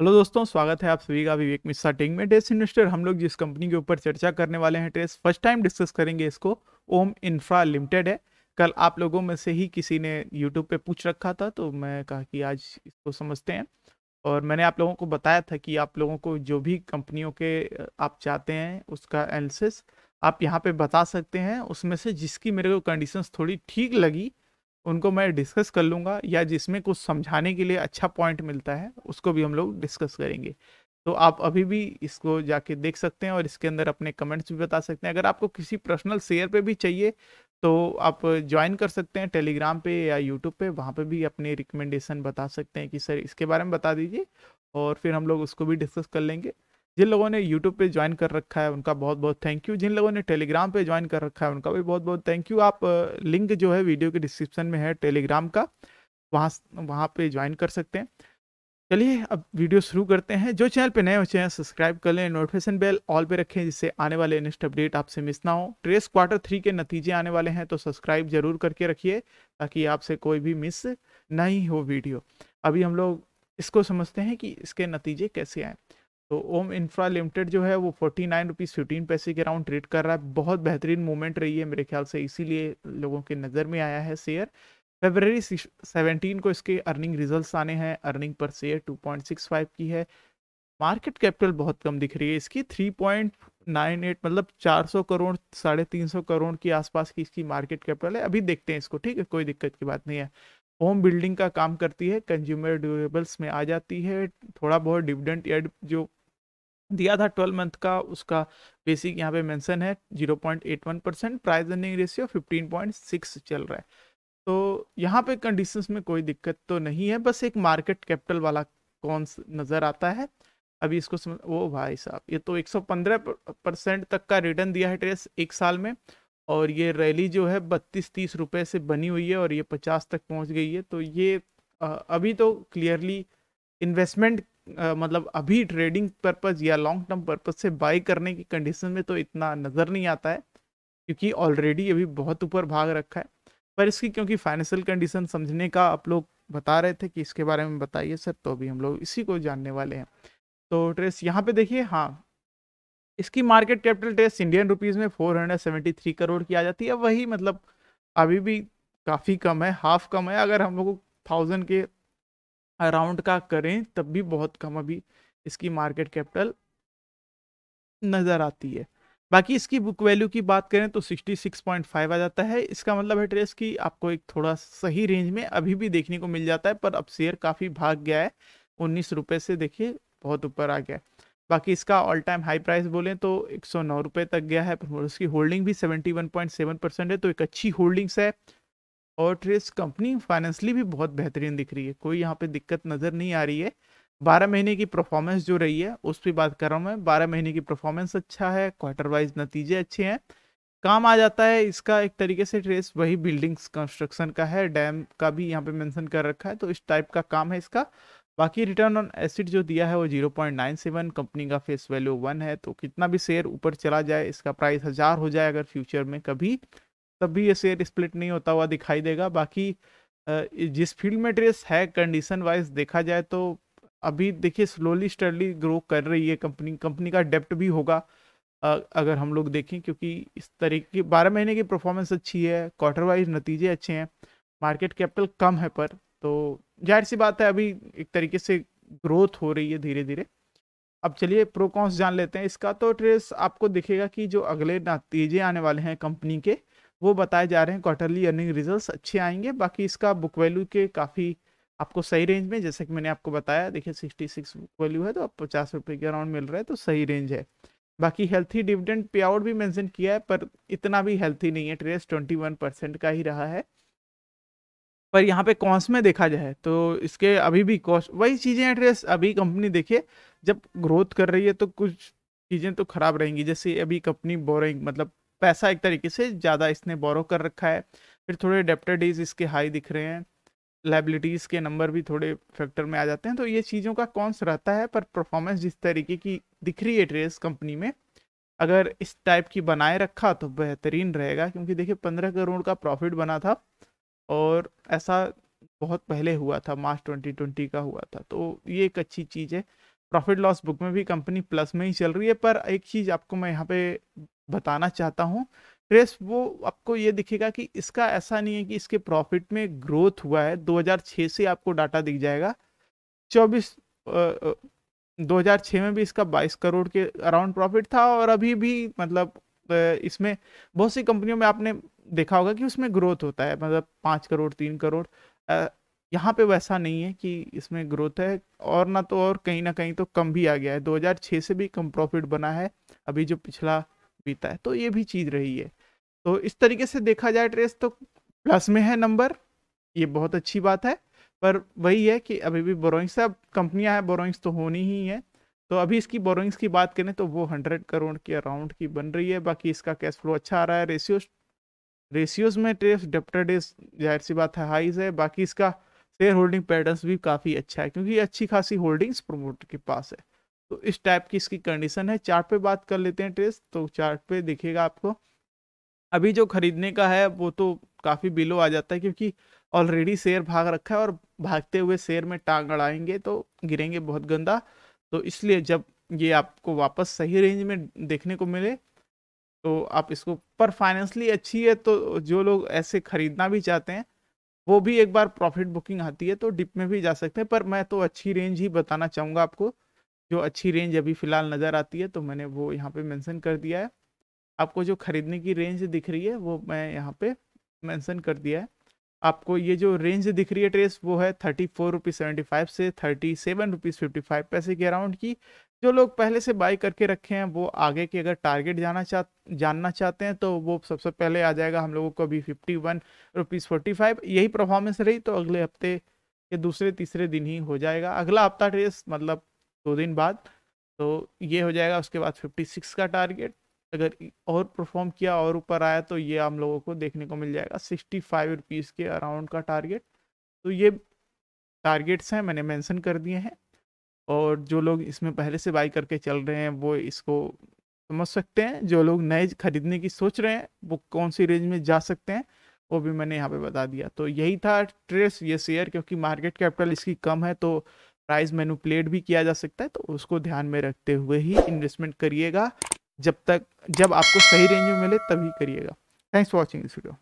hello दोस्तों स्वागत है आप सभी का विवेक मिश्रा टिंग में ट्रेस इन्वेस्टर हम लोग जिस कंपनी के ऊपर चर्चा करने वाले हैं ट्रेस फर्स्ट टाइम डिस्कस करेंगे इसको ओम इंफ्रा लिमिटेड है कल आप लोगों में से ही किसी ने यूट्यूब पे पूछ रखा था तो मैं कहा कि आज इसको समझते हैं और मैंने आप लोगों को बताया था कि आप लोगों को जो भी कंपनियों के आप चाहते हैं उसका एनालिसिस आप यहाँ पे बता सकते हैं उसमें से जिसकी मेरे को कंडीशंस थोड़ी ठीक लगी उनको मैं डिस्कस कर लूँगा या जिसमें कुछ समझाने के लिए अच्छा पॉइंट मिलता है उसको भी हम लोग डिस्कस करेंगे तो आप अभी भी इसको जाके देख सकते हैं और इसके अंदर अपने कमेंट्स भी बता सकते हैं अगर आपको किसी पर्सनल शेयर पे भी चाहिए तो आप ज्वाइन कर सकते हैं टेलीग्राम पे या यूट्यूब पे वहाँ पे भी अपने रिकमेंडेशन बता सकते हैं कि सर इसके बारे में बता दीजिए और फिर हम लोग उसको भी डिस्कस कर लेंगे जिन लोगों ने यूट्यूब पे ज्वाइन कर रखा है उनका बहुत बहुत थैंक यू जिन लोगों ने टेलीग्राम पे ज्वाइन कर रखा है उनका भी बहुत बहुत थैंक यू आप लिंक जो है वीडियो के डिस्क्रिप्शन में है टेलीग्राम का वहाँ वहाँ पर ज्वाइन कर सकते हैं चलिए अब वीडियो शुरू करते हैं जो चैनल पे नए हो चैनल सब्सक्राइब कर लें नोटिफिकेशन बेल ऑल पे रखें जिससे आने वाले नेक्स्ट अपडेट आपसे मिस ना हो ट्रेस क्वार्टर थ्री के नतीजे आने वाले हैं तो सब्सक्राइब जरूर करके रखिए ताकि आपसे कोई भी मिस नहीं हो वीडियो अभी हम लोग इसको समझते हैं कि इसके नतीजे कैसे आए तो ओम इंफ्रा लिमिटेड जो है वो फोर्टी नाइन रुपीज़ फिफ्टीन पैसे के अराउंड ट्रेड कर रहा है बहुत बेहतरीन मूवमेंट रही है मेरे ख्याल से इसीलिए लोगों के नज़र में आया है शेयर फेबररी सेवनटीन को इसके अर्निंग रिजल्ट्स आने हैं अर्निंग पर share two point six five की है मार्केट कैपिटल बहुत कम दिख रही है इसकी थ्री पॉइंट नाइन एट मतलब चार सौ करोड़ साढ़े तीन सौ करोड़ के आसपास की इसकी मार्केट कैपिटल है अभी देखते हैं इसको ठीक है कोई दिक्कत की बात नहीं है होम बिल्डिंग का काम करती है कंज्यूमर ड्यूरेबल्स में आ जाती है थोड़ा बहुत डिविडेंट एड जो दिया था ट्वेल्व मंथ का उसका बेसिक यहाँ पे मेंशन है zero point eight one percent price earning ratio fifteen point six चल रहा है तो यहाँ पे कंडीशंस में कोई दिक्कत तो नहीं है बस एक मार्केट कैपिटल वाला कौन नज़र आता है अभी इसको समझ भाई साहब ये तो एक सौ पंद्रह परसेंट तक का रिटर्न दिया है ट्रेस एक साल में और ये रैली जो है बत्तीस तीस रुपये से बनी हुई है और ये पचास तक पहुँच गई है तो ये अभी तो क्लियरली इन्वेस्टमेंट आ, मतलब अभी ट्रेडिंग पर्पज़ या लॉन्ग टर्म पर्पज़ से बाई करने की कंडीशन में तो इतना नज़र नहीं आता है क्योंकि ऑलरेडी अभी बहुत ऊपर भाग रखा है पर इसकी क्योंकि फाइनेंशियल कंडीशन समझने का आप लोग बता रहे थे कि इसके बारे में बताइए सर तो अभी हम लोग इसी को जानने वाले हैं तो ट्रेस यहाँ पे देखिए हाँ इसकी मार्केट कैपिटल ट्रेस इंडियन रुपीज़ में 473 करोड़ की आ जाती है वही मतलब अभी भी काफ़ी कम है हाफ कम है अगर हम लोग थाउजेंड के अराउंड का करें तब भी बहुत कम अभी इसकी मार्केट कैपिटल नज़र आती है बाकी इसकी बुक वैल्यू की बात करें तो 66.5 आ जाता है इसका मतलब है ट्रेस कि आपको एक थोड़ा सही रेंज में अभी भी देखने को मिल जाता है पर अब शेयर काफ़ी भाग गया है उन्नीस रुपये से देखिए बहुत ऊपर आ गया है बाकी इसका ऑल टाइम हाई प्राइस बोलें तो एक सौ नौ रुपये तक गया है पर उसकी होल्डिंग भी seventy one point seven percent है तो एक अच्छी होल्डिंग्स है और ट्रेस कंपनी फाइनेंशली भी बहुत बेहतरीन दिख रही है कोई यहाँ पे दिक्कत नज़र नहीं आ रही है बारह महीने की परफॉर्मेंस जो रही है उस पर बात कर रहा हूँ मैं बारह महीने की परफॉर्मेंस अच्छा है क्वार्टर वाइज नतीजे अच्छे हैं काम आ जाता है इसका एक तरीके से ट्रेस वही बिल्डिंग्स कंस्ट्रक्शन का है डैम का भी यहाँ पे मेंशन कर रखा है तो इस टाइप का काम है इसका बाकी रिटर्न ऑन एसिड जो दिया है वो 0.97 कंपनी का फेस वैल्यू वन है तो कितना भी शेयर ऊपर चला जाए इसका प्राइस हज़ार हो जाए अगर फ्यूचर में कभी तब भी ये शेयर स्प्लिट नहीं होता हुआ दिखाई देगा बाकी जिस फील्ड में ट्रेस है कंडीशन वाइज देखा जाए तो अभी देखिए स्लोली स्टडली ग्रो कर रही है कंपनी कंपनी का डेप्ट भी होगा अगर हम लोग देखें क्योंकि इस तरीके की बारह महीने की परफॉर्मेंस अच्छी है क्वार्टर वाइज नतीजे अच्छे हैं मार्केट कैपिटल कम है पर तो जाहिर सी बात है अभी एक तरीके से ग्रोथ हो रही है धीरे धीरे अब चलिए प्रोकॉन्स जान लेते हैं इसका तो ट्रेस आपको दिखेगा कि जो अगले नतीजे आने वाले हैं कंपनी के वो बताए जा रहे हैं क्वार्टरली अर्निंग रिजल्ट्स अच्छे आएंगे बाकी इसका बुक वैल्यू के काफ़ी आपको सही रेंज में जैसे कि मैंने आपको बताया देखिए सिक्सटी सिक्स बुक वैल्यू है तो आप पचास रुपये के अराउंड मिल रहा है तो सही रेंज है बाकी हेल्थी डिविडेंड पे आउट भी मैंसन किया है पर इतना भी हेल्थी नहीं है ट्रेस ट्वेंटी वन परसेंट का ही रहा है पर यहाँ पे कॉस्ट में देखा जाए तो इसके अभी भी कॉस्ट वही चीज़ें हैं ट्रेस अभी कंपनी देखिए जब ग्रोथ कर रही है तो कुछ चीज़ें तो खराब रहेंगी जैसे अभी कंपनी बोरिंग मतलब पैसा एक तरीके से ज़्यादा इसने बोरो कर रखा है फिर थोड़े डेप्टर डेज इसके हाई दिख रहे हैं लाइबिलिटीज़ के नंबर भी थोड़े फैक्टर में आ जाते हैं तो ये चीज़ों का कौन सा रहता है पर परफॉर्मेंस जिस तरीके की दिख रही है ट्रेस कंपनी में अगर इस टाइप की बनाए रखा तो बेहतरीन रहेगा क्योंकि देखिए पंद्रह करोड़ का प्रॉफिट बना था और ऐसा बहुत पहले हुआ था मार्च 2020 का हुआ था तो ये एक अच्छी चीज़ है प्रॉफिट लॉस बुक में भी कंपनी प्लस में ही चल रही है पर एक चीज़ आपको मैं यहाँ पे बताना चाहता हूँ ट्रेस वो आपको ये दिखेगा कि इसका ऐसा नहीं है कि इसके प्रॉफिट में ग्रोथ हुआ है 2006 से आपको डाटा दिख जाएगा 24 2006 में भी इसका 22 करोड़ के अराउंड प्रॉफिट था और अभी भी मतलब इसमें बहुत सी कंपनियों में आपने देखा होगा कि उसमें ग्रोथ होता है मतलब पाँच करोड़ तीन करोड़ यहाँ पे वैसा नहीं है कि इसमें ग्रोथ है और ना तो और कहीं ना कहीं तो कम भी आ गया है 2006 से भी कम प्रॉफिट बना है अभी जो पिछला बीता है तो ये भी चीज़ रही है तो इस तरीके से देखा जाए ट्रेस तो प्लस में है नंबर ये बहुत अच्छी बात है पर वही है कि अभी भी बोरोइंग्स अब कंपनियां हैं बोरोइंग्स तो होनी ही है तो अभी इसकी बोरोइंग्स की बात करें तो वो हंड्रेड करोड़ के अराउंड की बन रही है बाकी इसका कैश फ्लो अच्छा आ रहा है रेशियो रेशियोज में ट्रेस डेप्टर डेज जाहिर सी बात है हाइज है बाकी इसका शेयर होल्डिंग पैटर्न भी काफ़ी अच्छा है क्योंकि अच्छी खासी होल्डिंग्स प्रोमोटर के पास है तो इस टाइप की इसकी कंडीशन है चार्ट पे बात कर लेते हैं ट्रेस तो चार्ट पे देखिएगा आपको अभी जो खरीदने का है वो तो काफ़ी बिलो आ जाता है क्योंकि ऑलरेडी शेयर भाग रखा है और भागते हुए शेयर में टांग अड़ाएंगे तो गिरेंगे बहुत गंदा तो इसलिए जब ये आपको वापस सही रेंज में देखने को मिले तो आप इसको पर फाइनेंशली अच्छी है तो जो लोग ऐसे खरीदना भी चाहते हैं वो भी एक बार प्रॉफिट बुकिंग आती है तो डिप में भी जा सकते हैं पर मैं तो अच्छी रेंज ही बताना चाहूँगा आपको जो अच्छी रेंज अभी फ़िलहाल नज़र आती है तो मैंने वो यहाँ पे मेंशन कर दिया है आपको जो ख़रीदने की रेंज दिख रही है वो मैं यहाँ पे मेंशन कर दिया है आपको ये जो रेंज दिख रही है ट्रेस वो है thirty four rupees seventy five से thirty seven rupees fifty five पैसे के अराउंड की जो लोग पहले से बाई करके रखे हैं वो आगे के अगर टारगेट जाना चाह जानना चाहते हैं तो वो सबसे पहले आ जाएगा हम लोगों को अभी fifty one rupees forty five यही परफॉर्मेंस रही तो अगले हफ्ते के दूसरे तीसरे दिन ही हो जाएगा अगला हफ्ता ट्रेस मतलब दो दिन बाद तो ये हो जाएगा उसके बाद 56 का टारगेट अगर और परफॉर्म किया और ऊपर आया तो ये हम लोगों को देखने को मिल जाएगा सिक्सटी फाइव रुपीज़ के अराउंड का टारगेट तो ये टारगेट्स हैं मैंने मेंशन कर दिए हैं और जो लोग इसमें पहले से बाई करके चल रहे हैं वो इसको समझ सकते हैं जो लोग नए खरीदने की सोच रहे हैं वो कौन सी रेंज में जा सकते हैं वो भी मैंने यहाँ पे बता दिया तो यही था ट्रेस ये शेयर क्योंकि मार्केट कैपिटल इसकी कम है तो प्राइस मैनुपलेट भी किया जा सकता है तो उसको ध्यान में रखते हुए ही इन्वेस्टमेंट करिएगा जब तक जब आपको सही रेंज में मिले तभी करिएगा thanks for watching this video